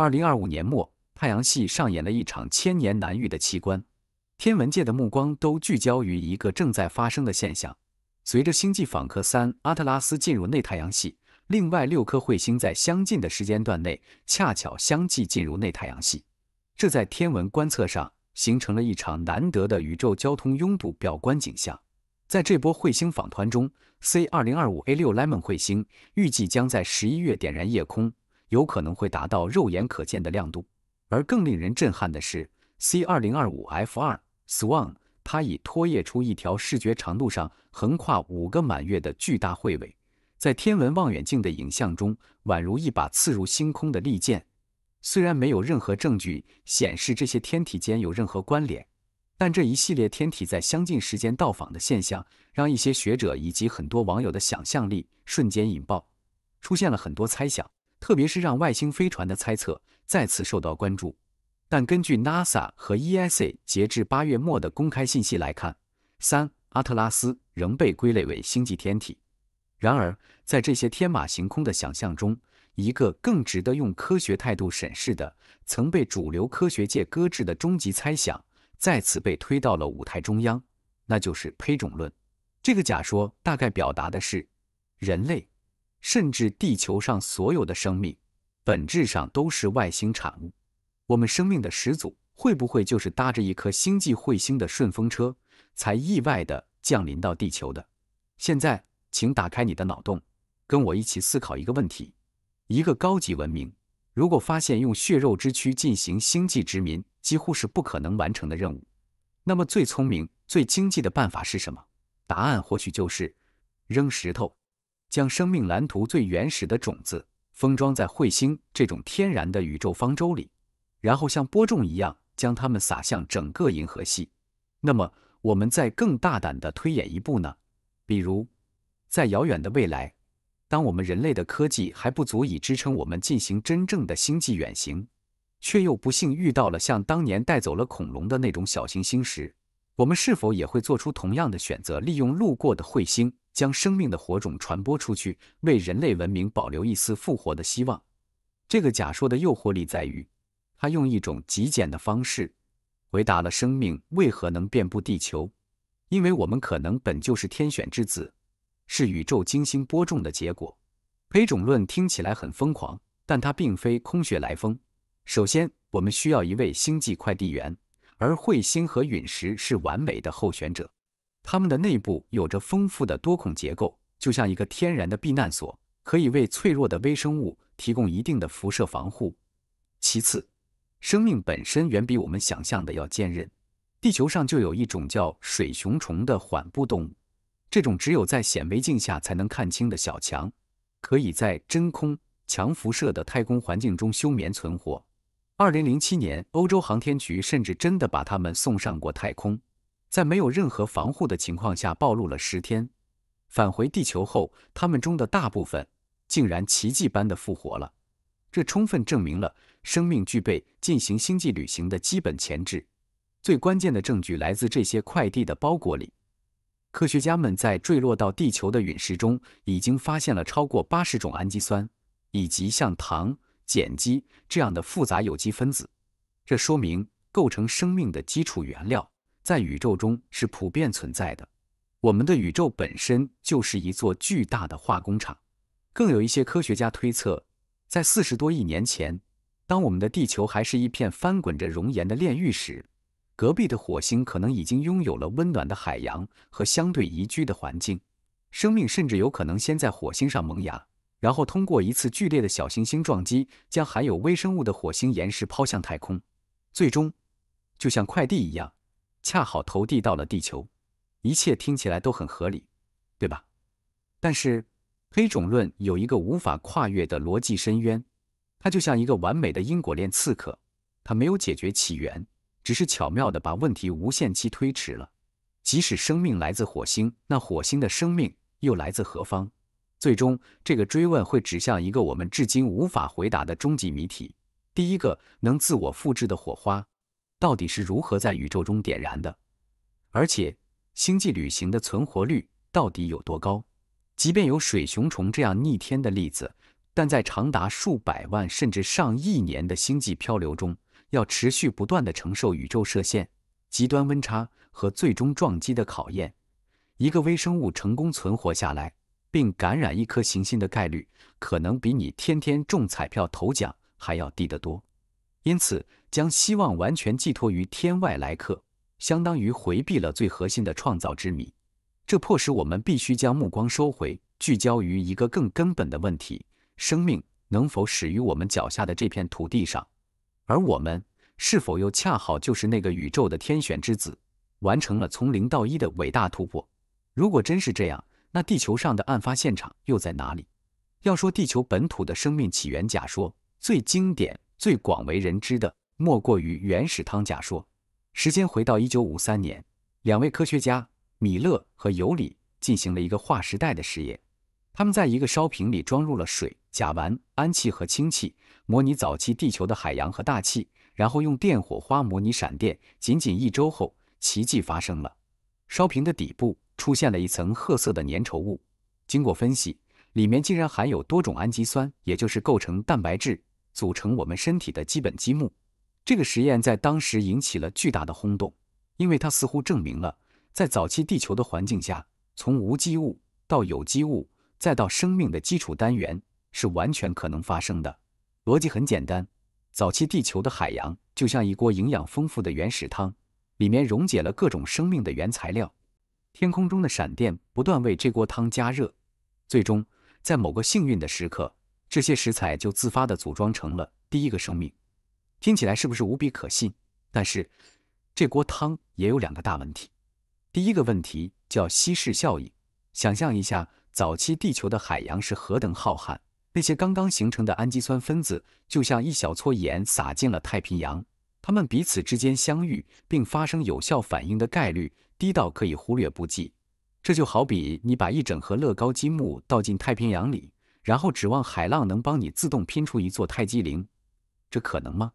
二零二五年末，太阳系上演了一场千年难遇的奇观，天文界的目光都聚焦于一个正在发生的现象。随着星际访客三阿特拉斯进入内太阳系，另外六颗彗星在相近的时间段内恰巧相继进入内太阳系，这在天文观测上形成了一场难得的宇宙交通拥堵表观景象。在这波彗星访团中，C 二零二五 A 六 Lemon 彗星预计将在十一月点燃夜空。有可能会达到肉眼可见的亮度，而更令人震撼的是，C 二零二五 F 二 Swan，它已拖曳出一条视觉长度上横跨五个满月的巨大彗尾，在天文望远镜的影像中，宛如一把刺入星空的利剑。虽然没有任何证据显示这些天体间有任何关联，但这一系列天体在相近时间到访的现象，让一些学者以及很多网友的想象力瞬间引爆，出现了很多猜想。特别是让外星飞船的猜测再次受到关注，但根据 NASA 和 e s a 截至八月末的公开信息来看，三阿特拉斯仍被归类为星际天体。然而，在这些天马行空的想象中，一个更值得用科学态度审视的、曾被主流科学界搁置的终极猜想，再次被推到了舞台中央，那就是胚种论。这个假说大概表达的是，人类。甚至地球上所有的生命，本质上都是外星产物。我们生命的始祖会不会就是搭着一颗星际彗星的顺风车，才意外的降临到地球的？现在，请打开你的脑洞，跟我一起思考一个问题：一个高级文明如果发现用血肉之躯进行星际殖民几乎是不可能完成的任务，那么最聪明、最经济的办法是什么？答案或许就是扔石头。将生命蓝图最原始的种子封装在彗星这种天然的宇宙方舟里，然后像播种一样将它们撒向整个银河系。那么，我们再更大胆地推演一步呢？比如，在遥远的未来，当我们人类的科技还不足以支撑我们进行真正的星际远行，却又不幸遇到了像当年带走了恐龙的那种小行星时。我们是否也会做出同样的选择，利用路过的彗星，将生命的火种传播出去，为人类文明保留一丝复活的希望？这个假说的诱惑力在于，它用一种极简的方式回答了生命为何能遍布地球：因为我们可能本就是天选之子，是宇宙精心播种的结果。胚种论听起来很疯狂，但它并非空穴来风。首先，我们需要一位星际快递员。而彗星和陨石是完美的候选者，它们的内部有着丰富的多孔结构，就像一个天然的避难所，可以为脆弱的微生物提供一定的辐射防护。其次，生命本身远比我们想象的要坚韧。地球上就有一种叫水熊虫的缓步动物，这种只有在显微镜下才能看清的小强，可以在真空、强辐射的太空环境中休眠存活。二零零七年，欧洲航天局甚至真的把他们送上过太空，在没有任何防护的情况下暴露了十天。返回地球后，他们中的大部分竟然奇迹般的复活了，这充分证明了生命具备进行星际旅行的基本潜质。最关键的证据来自这些快递的包裹里，科学家们在坠落到地球的陨石中已经发现了超过八十种氨基酸，以及像糖。碱基这样的复杂有机分子，这说明构成生命的基础原料在宇宙中是普遍存在的。我们的宇宙本身就是一座巨大的化工厂。更有一些科学家推测，在四十多亿年前，当我们的地球还是一片翻滚着熔岩的炼狱时，隔壁的火星可能已经拥有了温暖的海洋和相对宜居的环境，生命甚至有可能先在火星上萌芽。然后通过一次剧烈的小行星撞击，将含有微生物的火星岩石抛向太空，最终就像快递一样，恰好投递到了地球。一切听起来都很合理，对吧？但是黑种论有一个无法跨越的逻辑深渊，它就像一个完美的因果链刺客，它没有解决起源，只是巧妙的把问题无限期推迟了。即使生命来自火星，那火星的生命又来自何方？最终，这个追问会指向一个我们至今无法回答的终极谜题：第一个能自我复制的火花到底是如何在宇宙中点燃的？而且，星际旅行的存活率到底有多高？即便有水熊虫这样逆天的例子，但在长达数百万甚至上亿年的星际漂流中，要持续不断地承受宇宙射线、极端温差和最终撞击的考验，一个微生物成功存活下来。并感染一颗行星的概率，可能比你天天中彩票头奖还要低得多。因此，将希望完全寄托于天外来客，相当于回避了最核心的创造之谜。这迫使我们必须将目光收回，聚焦于一个更根本的问题：生命能否始于我们脚下的这片土地上？而我们是否又恰好就是那个宇宙的天选之子，完成了从零到一的伟大突破？如果真是这样，那地球上的案发现场又在哪里？要说地球本土的生命起源假说，最经典、最广为人知的，莫过于原始汤假说。时间回到一九五三年，两位科学家米勒和尤里进行了一个划时代的实验。他们在一个烧瓶里装入了水、甲烷、氨气和氢气，模拟早期地球的海洋和大气，然后用电火花模拟闪电。仅仅一周后，奇迹发生了，烧瓶的底部。出现了一层褐色的粘稠物，经过分析，里面竟然含有多种氨基酸，也就是构成蛋白质、组成我们身体的基本积木。这个实验在当时引起了巨大的轰动，因为它似乎证明了，在早期地球的环境下，从无机物到有机物，再到生命的基础单元，是完全可能发生的。逻辑很简单：早期地球的海洋就像一锅营养丰富的原始汤，里面溶解了各种生命的原材料。天空中的闪电不断为这锅汤加热，最终在某个幸运的时刻，这些食材就自发地组装成了第一个生命。听起来是不是无比可信？但是这锅汤也有两个大问题。第一个问题叫稀释效应。想象一下，早期地球的海洋是何等浩瀚，那些刚刚形成的氨基酸分子就像一小撮盐撒进了太平洋。它们彼此之间相遇并发生有效反应的概率低到可以忽略不计。这就好比你把一整盒乐高积木倒进太平洋里，然后指望海浪能帮你自动拼出一座泰姬陵，这可能吗？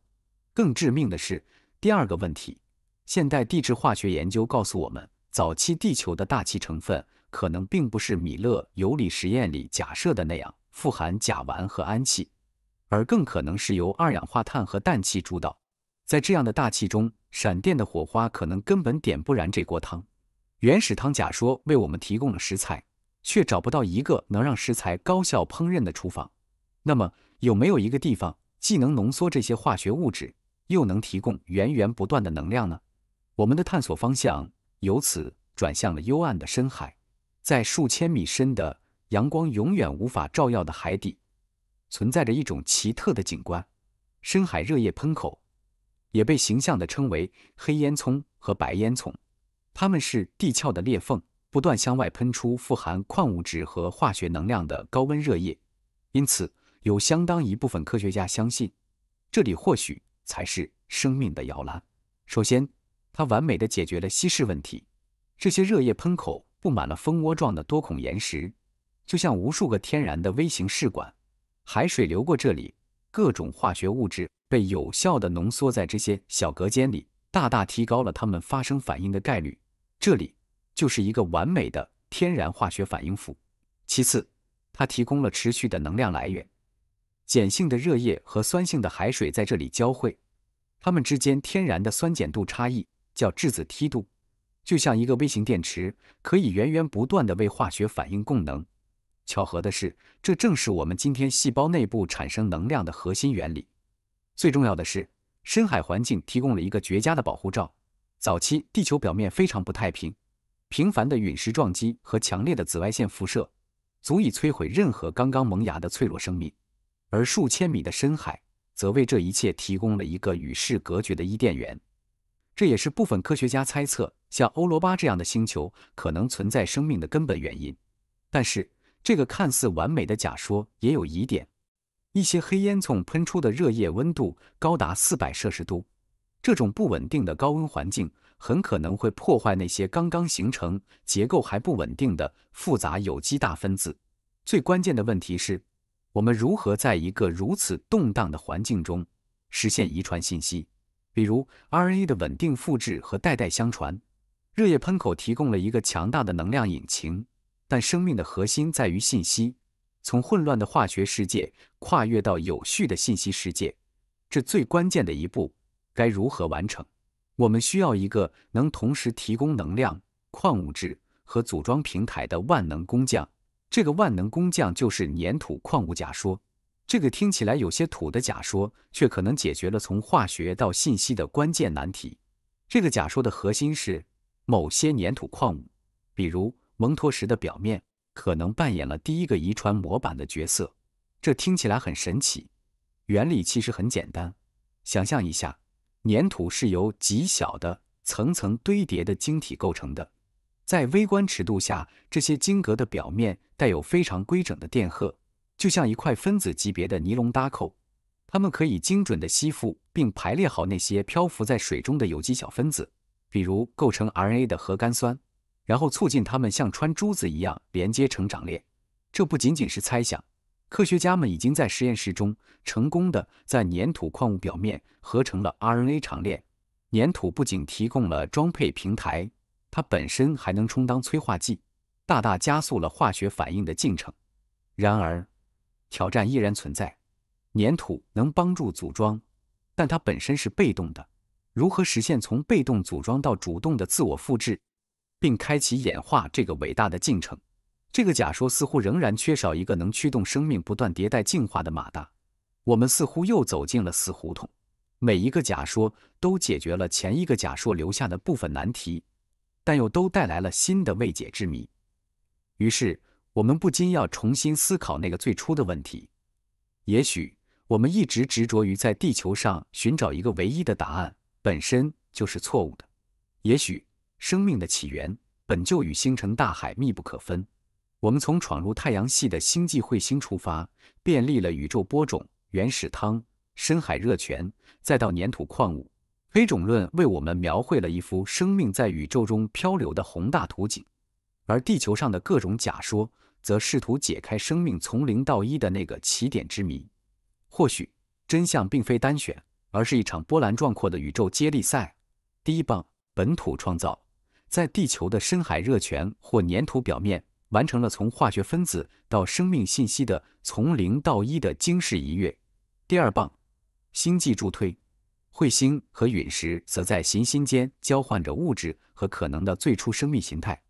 更致命的是第二个问题：现代地质化学研究告诉我们，早期地球的大气成分可能并不是米勒尤里实验里假设的那样富含甲烷和氨气，而更可能是由二氧化碳和氮气主导。在这样的大气中，闪电的火花可能根本点不燃这锅汤。原始汤假说为我们提供了食材，却找不到一个能让食材高效烹饪的厨房。那么，有没有一个地方既能浓缩这些化学物质，又能提供源源不断的能量呢？我们的探索方向由此转向了幽暗的深海。在数千米深的、阳光永远无法照耀的海底，存在着一种奇特的景观——深海热液喷口。也被形象地称为“黑烟囱”和“白烟囱”，它们是地壳的裂缝不断向外喷出富含矿物质和化学能量的高温热液。因此，有相当一部分科学家相信，这里或许才是生命的摇篮。首先，它完美地解决了稀释问题。这些热液喷口布满了蜂窝状的多孔岩石，就像无数个天然的微型试管。海水流过这里，各种化学物质。被有效的浓缩在这些小隔间里，大大提高了它们发生反应的概率。这里就是一个完美的天然化学反应釜。其次，它提供了持续的能量来源。碱性的热液和酸性的海水在这里交汇，它们之间天然的酸碱度差异叫质子梯度，就像一个微型电池，可以源源不断的为化学反应供能。巧合的是，这正是我们今天细胞内部产生能量的核心原理。最重要的是，深海环境提供了一个绝佳的保护罩。早期地球表面非常不太平，频繁的陨石撞击和强烈的紫外线辐射足以摧毁任何刚刚萌芽的脆弱生命。而数千米的深海则为这一切提供了一个与世隔绝的伊甸园。这也是部分科学家猜测像欧罗巴这样的星球可能存在生命的根本原因。但是，这个看似完美的假说也有疑点。一些黑烟囱喷出的热液温度高达四百摄氏度，这种不稳定的高温环境很可能会破坏那些刚刚形成、结构还不稳定的复杂有机大分子。最关键的问题是，我们如何在一个如此动荡的环境中实现遗传信息，比如 RNA 的稳定复制和代代相传？热液喷口提供了一个强大的能量引擎，但生命的核心在于信息。从混乱的化学世界跨越到有序的信息世界，这最关键的一步该如何完成？我们需要一个能同时提供能量、矿物质和组装平台的万能工匠。这个万能工匠就是粘土矿物假说。这个听起来有些土的假说，却可能解决了从化学到信息的关键难题。这个假说的核心是某些粘土矿物，比如蒙脱石的表面。可能扮演了第一个遗传模板的角色，这听起来很神奇。原理其实很简单，想象一下，粘土是由极小的层层堆叠的晶体构成的，在微观尺度下，这些晶格的表面带有非常规整的电荷，就像一块分子级别的尼龙搭扣，它们可以精准地吸附并排列好那些漂浮在水中的有机小分子，比如构成 RNA 的核苷酸。然后促进它们像穿珠子一样连接成长链。这不仅仅是猜想，科学家们已经在实验室中成功的在粘土矿物表面合成了 RNA 长链。粘土不仅提供了装配平台，它本身还能充当催化剂，大大加速了化学反应的进程。然而，挑战依然存在：粘土能帮助组装，但它本身是被动的。如何实现从被动组装到主动的自我复制？并开启演化这个伟大的进程。这个假说似乎仍然缺少一个能驱动生命不断迭代进化的马达。我们似乎又走进了死胡同。每一个假说都解决了前一个假说留下的部分难题，但又都带来了新的未解之谜。于是，我们不禁要重新思考那个最初的问题。也许，我们一直执着于在地球上寻找一个唯一的答案本身就是错误的。也许。生命的起源本就与星辰大海密不可分。我们从闯入太阳系的星际彗星出发，遍历了宇宙播种、原始汤、深海热泉，再到粘土矿物。黑种论为我们描绘了一幅生命在宇宙中漂流的宏大图景，而地球上的各种假说则试图解开生命从零到一的那个起点之谜。或许真相并非单选，而是一场波澜壮阔的宇宙接力赛。第一棒：本土创造。在地球的深海热泉或粘土表面，完成了从化学分子到生命信息的从零到一的惊世一跃。第二棒，星际助推，彗星和陨石则在行星间交换着物质和可能的最初生命形态，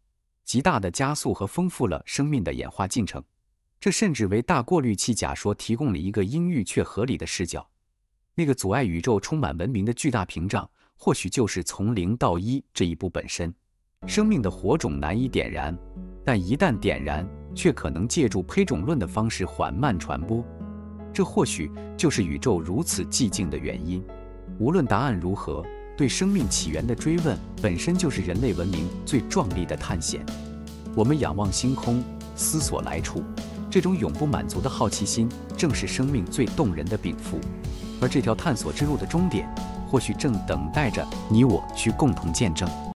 极大的加速和丰富了生命的演化进程。这甚至为大过滤器假说提供了一个阴郁却合理的视角。那个阻碍宇宙充满文明的巨大屏障，或许就是从零到一这一步本身。生命的火种难以点燃，但一旦点燃，却可能借助胚种论的方式缓慢传播。这或许就是宇宙如此寂静的原因。无论答案如何，对生命起源的追问本身就是人类文明最壮丽的探险。我们仰望星空，思索来处，这种永不满足的好奇心正是生命最动人的禀赋。而这条探索之路的终点，或许正等待着你我去共同见证。